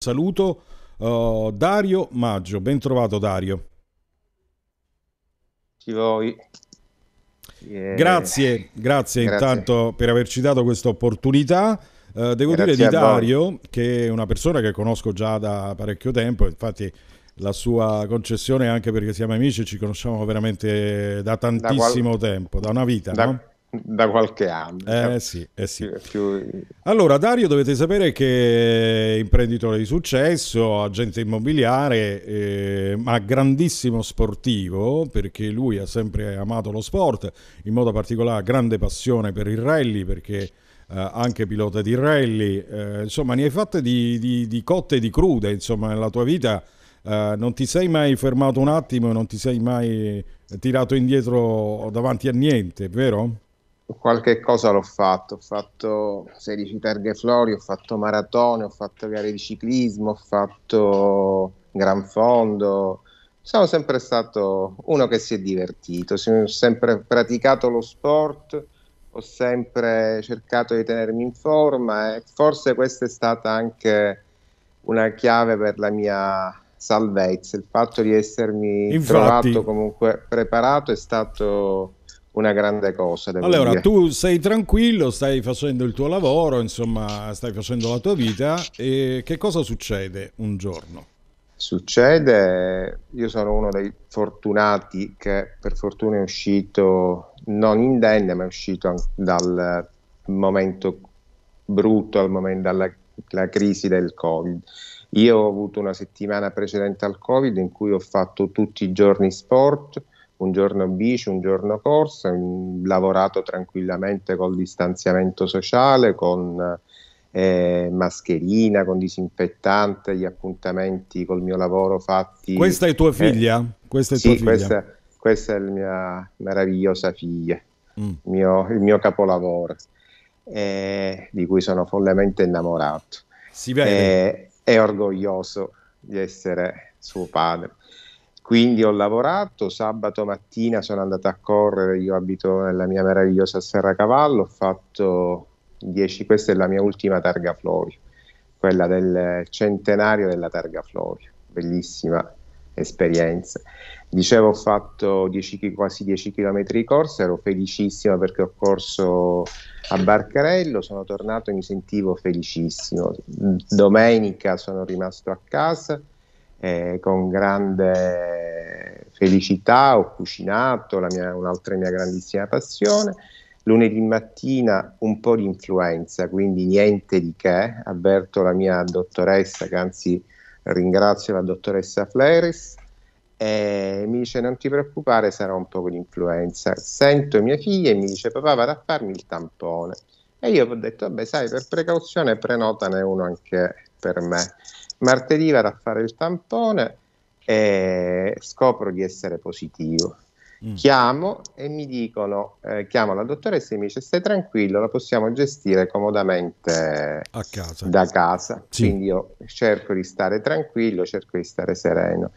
Saluto uh, Dario Maggio, ben trovato Dario. Ci voi. Yeah. Grazie, grazie, grazie, intanto per averci dato questa opportunità. Uh, devo grazie dire di Dario, che è una persona che conosco già da parecchio tempo, infatti la sua concessione anche perché siamo amici, e ci conosciamo veramente da tantissimo da qual... tempo, da una vita. Da... No? da qualche anno. Eh diciamo. sì, eh sì. Più... Allora, Dario, dovete sapere che è imprenditore di successo, agente immobiliare, eh, ma grandissimo sportivo, perché lui ha sempre amato lo sport, in modo particolare grande passione per il rally, perché... Eh, anche pilota di rally, eh, insomma ne hai fatte di, di, di, cotte e di crude, insomma nella tua vita eh, non ti sei mai fermato un attimo, non ti sei mai tirato indietro davanti a niente, vero? qualche cosa l'ho fatto, ho fatto 16 targhe flori, ho fatto maratone, ho fatto gare di ciclismo, ho fatto gran fondo, sono sempre stato uno che si è divertito, ho sempre praticato lo sport, ho sempre cercato di tenermi in forma e forse questa è stata anche una chiave per la mia salvezza, il fatto di essermi Infatti. trovato comunque preparato è stato una grande cosa. allora, dire. tu sei tranquillo, stai facendo il tuo lavoro, insomma, stai facendo la tua vita e che cosa succede un giorno? Succede, io sono uno dei fortunati che per fortuna è uscito non indenne, ma è uscito dal momento brutto, al momento, dalla, dalla crisi del Covid. Io ho avuto una settimana precedente al Covid in cui ho fatto tutti i giorni sport, un giorno bici, un giorno corsa, mm, lavorato tranquillamente col distanziamento sociale, con eh, mascherina, con disinfettante, gli appuntamenti col mio lavoro fatti. Questa è tua eh, figlia? Eh, questa è sì, tua figlia. Questa, questa, è la mia meravigliosa figlia, mm. mio, il mio capolavoro, eh, di cui sono follemente innamorato. Si vede. Eh, è orgoglioso di essere suo padre. Quindi ho lavorato, sabato mattina sono andato a correre, io abito nella mia meravigliosa Serracavallo, ho fatto 10, questa è la mia ultima targa Florio, quella del centenario della targa Florio, bellissima esperienza. Dicevo ho fatto 10, quasi 10 km di corsa, ero felicissimo perché ho corso a Barcarello, sono tornato e mi sentivo felicissimo. Domenica sono rimasto a casa eh, con grande felicità ho cucinato, mia, un'altra mia grandissima passione. Lunedì mattina un po' di influenza, quindi niente di che, avverto la mia dottoressa, che anzi ringrazio la dottoressa Fleris, e mi dice non ti preoccupare sarà un po' di influenza. Sento mia figlia e mi dice papà vado a farmi il tampone. E io ho detto, vabbè, sai, per precauzione prenotane uno anche per me. Martedì vado a fare il tampone e scopro di essere positivo. Mm. Chiamo e mi dicono, eh, chiamo la dottoressa e mi dice stai tranquillo, la possiamo gestire comodamente casa. da casa. Sì. Quindi io cerco di stare tranquillo, cerco di stare sereno.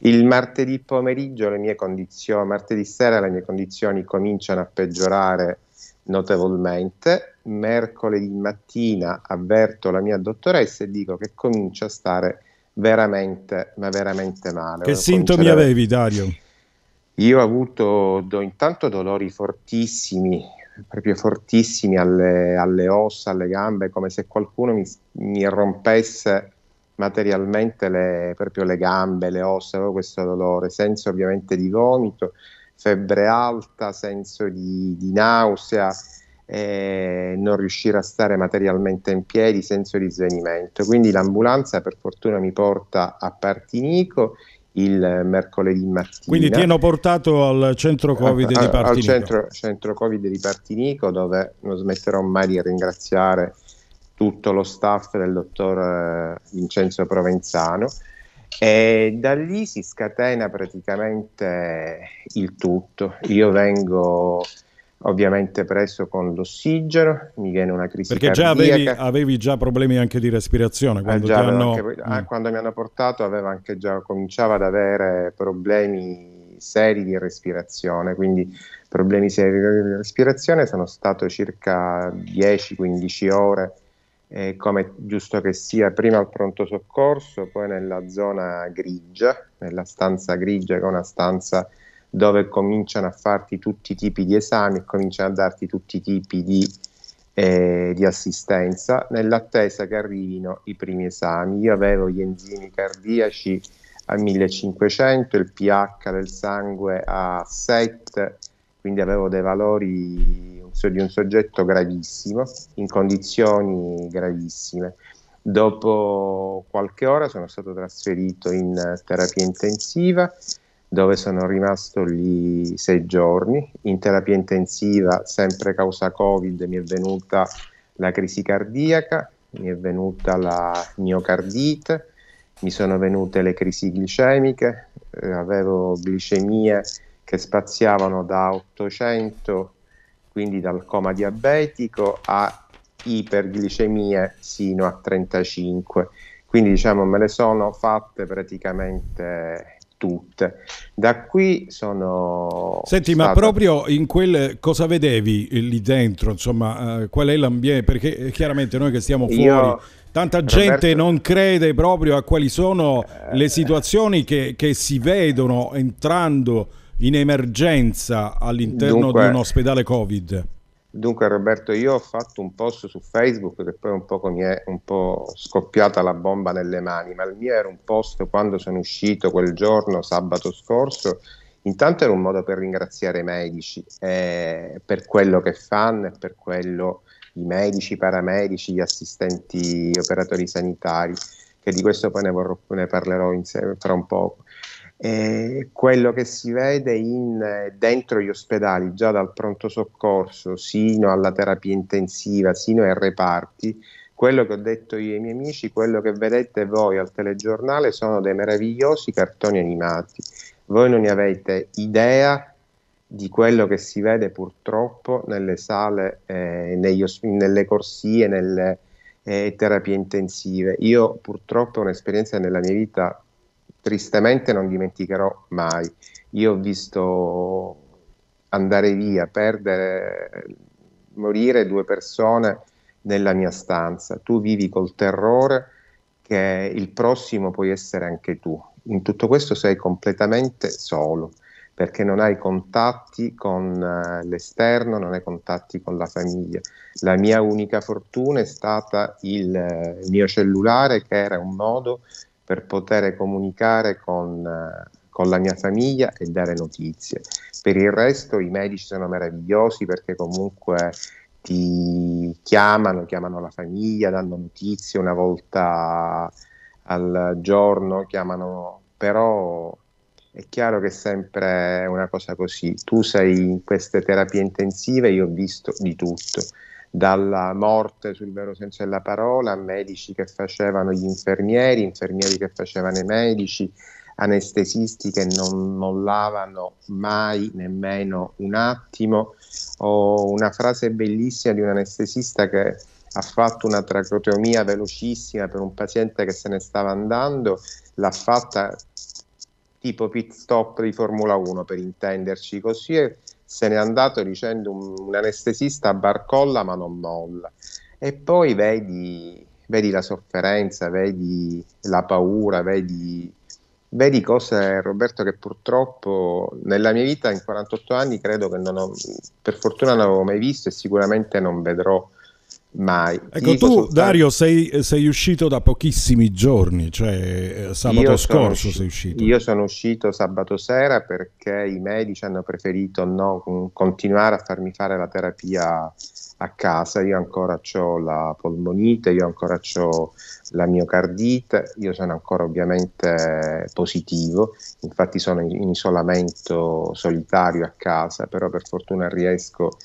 Il martedì pomeriggio le mie condizioni, martedì sera le mie condizioni cominciano a peggiorare notevolmente. Mercoledì mattina avverto la mia dottoressa e dico che comincia a stare veramente, ma veramente male. Che sintomi avevi, Dario? Io ho avuto do, intanto dolori fortissimi, proprio fortissimi alle, alle, ossa, alle gambe, come se qualcuno mi, mi rompesse materialmente le, proprio le gambe, le ossa, avevo questo dolore, senza ovviamente di vomito, febbre alta, senso di, di nausea, eh, non riuscire a stare materialmente in piedi, senso di svenimento. Quindi l'ambulanza per fortuna mi porta a Partinico il mercoledì mattina. Quindi ti hanno portato al centro Covid di Partinico? Al centro, centro Covid di Partinico dove non smetterò mai di ringraziare tutto lo staff del dottor eh, Vincenzo Provenzano e da lì si scatena praticamente il tutto. Io vengo ovviamente preso con l'ossigeno, mi viene una crisi Perché già avevi, avevi, già problemi anche di respirazione ah, quando, eh, hanno... anche, ah, mm. quando mi hanno portato già, cominciava ad avere problemi seri di respirazione, quindi problemi seri di respirazione sono stato circa 10-15 ore eh, come giusto che sia, prima al pronto soccorso, poi nella zona grigia, nella stanza grigia che è una stanza dove cominciano a farti tutti i tipi di esami e cominciano a darti tutti i tipi di, eh, di assistenza nell'attesa che arrivino i primi esami. Io avevo gli enzimi cardiaci a 1500, il pH del sangue a 7, quindi avevo dei valori giudizio di un soggetto gravissimo, in condizioni gravissime. Dopo qualche ora sono stato trasferito in terapia intensiva dove sono rimasto lì sei giorni. In terapia intensiva, sempre causa Covid, mi è venuta la crisi cardiaca, mi è venuta la miocardite, mi sono venute le crisi glicemiche, eh, avevo glicemie che spaziavano da 800 quindi dal coma diabetico a iperglicemie sino a 35. Quindi diciamo me le sono fatte praticamente tutte. Da qui sono... Senti, stata... ma proprio in quel cosa vedevi lì dentro, insomma, eh, qual è l'ambiente? Perché eh, chiaramente noi che stiamo fuori... Io... Tanta gente non crede proprio a quali sono le situazioni che, che si vedono entrando in emergenza all'interno dunque, di un ospedale Covid? Dunque Roberto, io ho fatto un post su Facebook che poi un po' mi è un po' scoppiata la bomba nelle mani, ma il mio era un post quando sono uscito quel giorno, sabato scorso, intanto era un modo per ringraziare i medici eh, per quello che fanno e per quello i medici, i paramedici, gli assistenti, gli operatori sanitari, che di questo poi ne, vorrò, ne parlerò in tra un po'. Eh, quello che si vede in, dentro gli ospedali, già dal pronto soccorso sino alla terapia intensiva, sino ai reparti, quello che ho detto io ai miei amici, quello che vedete voi al telegiornale sono dei meravigliosi cartoni animati. Voi non ne avete idea di quello che si vede purtroppo nelle sale, eh, negli, nelle corsie, nelle eh, terapie intensive. Io purtroppo ho un'esperienza nella mia vita tristemente non dimenticherò mai. Io ho visto andare via, perdere, morire due persone nella mia stanza. Tu vivi col terrore che il prossimo puoi essere anche tu. In tutto questo sei completamente solo perché non hai contatti con eh, l'esterno, non hai contatti con la famiglia. La mia unica fortuna è stata il eh, mio cellulare che era un modo per poter comunicare con, eh, con, la mia famiglia e dare notizie. Per il resto i medici sono meravigliosi perché comunque ti chiamano, chiamano la famiglia, danno notizie una volta al giorno, chiamano, però è chiaro che sempre è una cosa così. Tu sei in queste terapie intensive, io ho visto di tutto dalla morte sul vero senso della parola, medici che facevano gli infermieri, infermieri che facevano i medici, anestesisti che non mollavano mai nemmeno un attimo. Ho una frase bellissima di un anestesista che ha fatto una tracoteomia velocissima per un paziente che se ne stava andando, l'ha fatta tipo pit stop di Formula 1 per intenderci, così se n'è andato dicendo un, un anestesista barcolla ma non molla. E poi vedi, vedi la sofferenza, vedi la paura, vedi, vedi, cose, Roberto, che purtroppo nella mia vita in 48 anni credo che non ho, per fortuna non avevo mai visto e sicuramente non vedrò mai. Ecco, Dico tu soltanto... Dario sei, sei, uscito da pochissimi giorni, cioè eh, sabato scorso uscito, sei uscito. Io sono uscito sabato sera perché i medici hanno preferito no, continuare a farmi fare la terapia a casa, io ancora ho la polmonite, io ancora ho la miocardite, io sono ancora ovviamente positivo, infatti sono in isolamento solitario a casa, però per fortuna riesco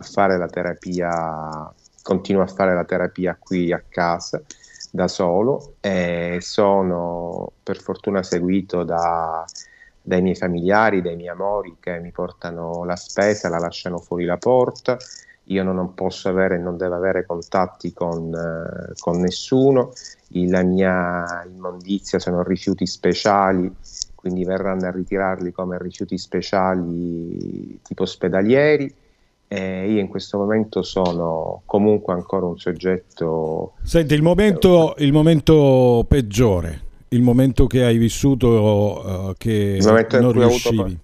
a fare la terapia continuo a fare la terapia qui a casa da solo e sono per fortuna seguito da, dai miei familiari, dai miei amori che mi portano la spesa, la lasciano fuori la porta, io non posso avere, e non devo avere contatti con, eh, con nessuno, la mia immondizia sono rifiuti speciali, quindi verranno a ritirarli come rifiuti speciali tipo ospedalieri eh, io in questo momento sono comunque ancora un soggetto. Senti, il momento, il momento peggiore, il momento che hai vissuto, uh, che il momento non riuscivi. Avuto,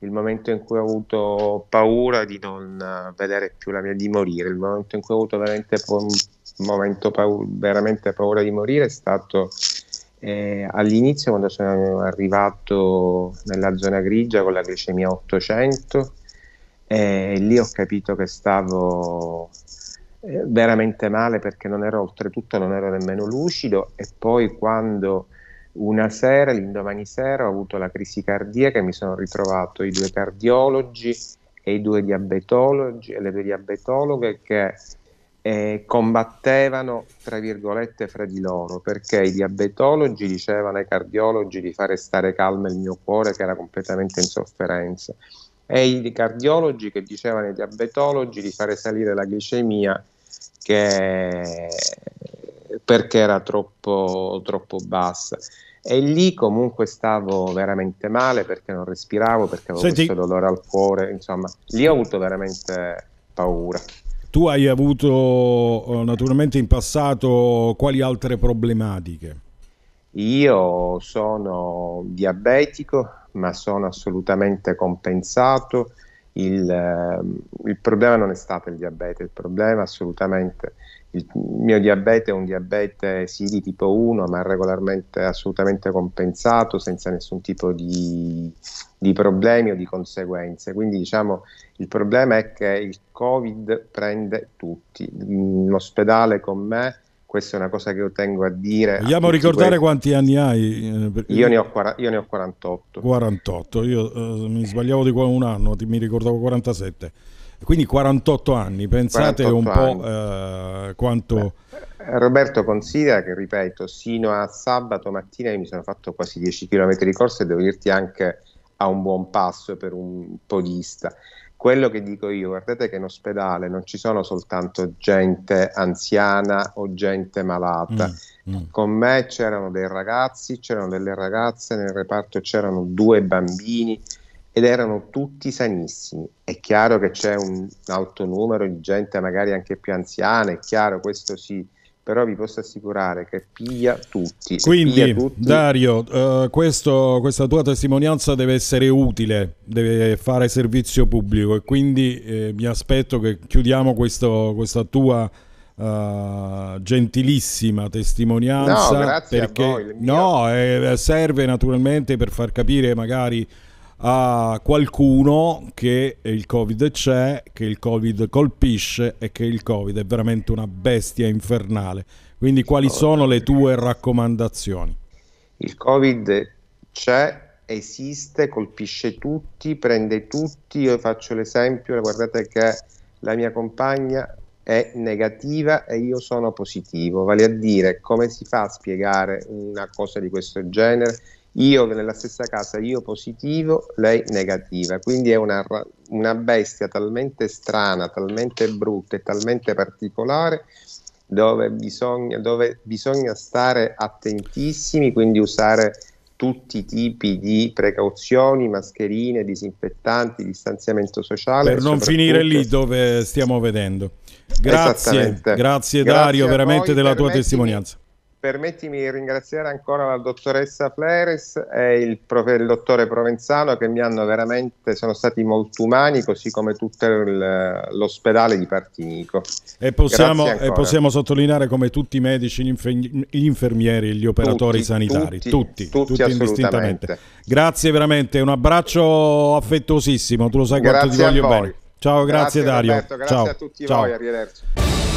il momento in cui ho avuto paura di non vedere più la mia di morire, il momento in cui ho avuto veramente, paura, veramente paura di morire è stato eh, all'inizio quando sono arrivato nella zona grigia con la glicemia 800 e lì ho capito che stavo eh, veramente male perché non ero oltretutto non ero nemmeno lucido e poi quando una sera, l'indomani sera ho avuto la crisi cardiaca mi sono ritrovato i due cardiologi e i due diabetologi e le due diabetologhe che eh, combattevano tra virgolette fra di loro perché i diabetologi dicevano ai cardiologi di fare stare calmo il mio cuore che era completamente in sofferenza e i cardiologi che dicevano ai diabetologi di fare salire la glicemia che, perché era troppo, troppo bassa. E lì comunque stavo veramente male perché non respiravo, perché avevo Senti, questo dolore al cuore, insomma, lì ho avuto veramente paura. Tu hai avuto eh, naturalmente in passato quali altre problematiche? Io sono diabetico, ma sono assolutamente compensato. Il, eh, il, problema non è stato il diabete, il problema è assolutamente il mio diabete è un diabete sì di tipo 1, ma regolarmente assolutamente compensato, senza nessun tipo di, di problemi o di conseguenze. Quindi diciamo il problema è che il Covid prende tutti. L'ospedale con me questa è una cosa che io tengo a dire. Vogliamo a ricordare quelli. quanti anni hai? Eh, io, ne ho, io ne ho, 48. 48, io eh, mi sbagliavo di un anno, mi ricordavo 47. Quindi 48 anni, pensate 48 un anni. po' eh, quanto... Beh, Roberto considera che, ripeto, sino a sabato mattina io mi sono fatto quasi 10 km di corsa e devo dirti anche a un buon passo per un podista quello che dico io, guardate che in ospedale non ci sono soltanto gente anziana o gente malata. Mm, mm. Con me c'erano dei ragazzi, c'erano delle ragazze, nel reparto c'erano due bambini ed erano tutti sanissimi. È chiaro che c'è un alto numero di gente magari anche più anziana, è chiaro questo sì però vi posso assicurare che piglia tutti. Quindi, piglia tutti... Dario, uh, questo, questa tua testimonianza deve essere utile, deve fare servizio pubblico e quindi eh, mi aspetto che chiudiamo questo, questa tua uh, gentilissima testimonianza. No, grazie perché, No, eh, serve naturalmente per far capire magari a qualcuno che il Covid c'è, che il Covid colpisce e che il Covid è veramente una bestia infernale. Quindi quali sono le tue raccomandazioni? Il Covid c'è, esiste, colpisce tutti, prende tutti. Io faccio l'esempio, guardate che la mia compagna è negativa e io sono positivo, vale a dire come si fa a spiegare una cosa di questo genere? io nella stessa casa, io positivo, lei negativa, quindi è una, una bestia talmente strana, talmente brutta e talmente particolare dove bisogna, dove bisogna stare attentissimi, quindi usare tutti i tipi di precauzioni, mascherine, disinfettanti, distanziamento sociale. Per non finire lì dove stiamo vedendo. Grazie, grazie, grazie Dario veramente della tua testimonianza permettimi di ringraziare ancora la dottoressa Fleres e il, prof, il dottore Provenzano che mi hanno veramente, sono stati molto umani, così come tutto il, l'ospedale di Partinico. E possiamo, e possiamo, sottolineare come tutti i medici, gli, infer- gli infermieri, gli operatori tutti, sanitari, tutti, tutti, tutti, tutti indistintamente. Grazie veramente, un abbraccio affettuosissimo, tu lo sai grazie quanto ti voglio bene. Ciao, grazie, grazie Dario. Roberto, grazie Ciao. a tutti Ciao. voi, arrivederci.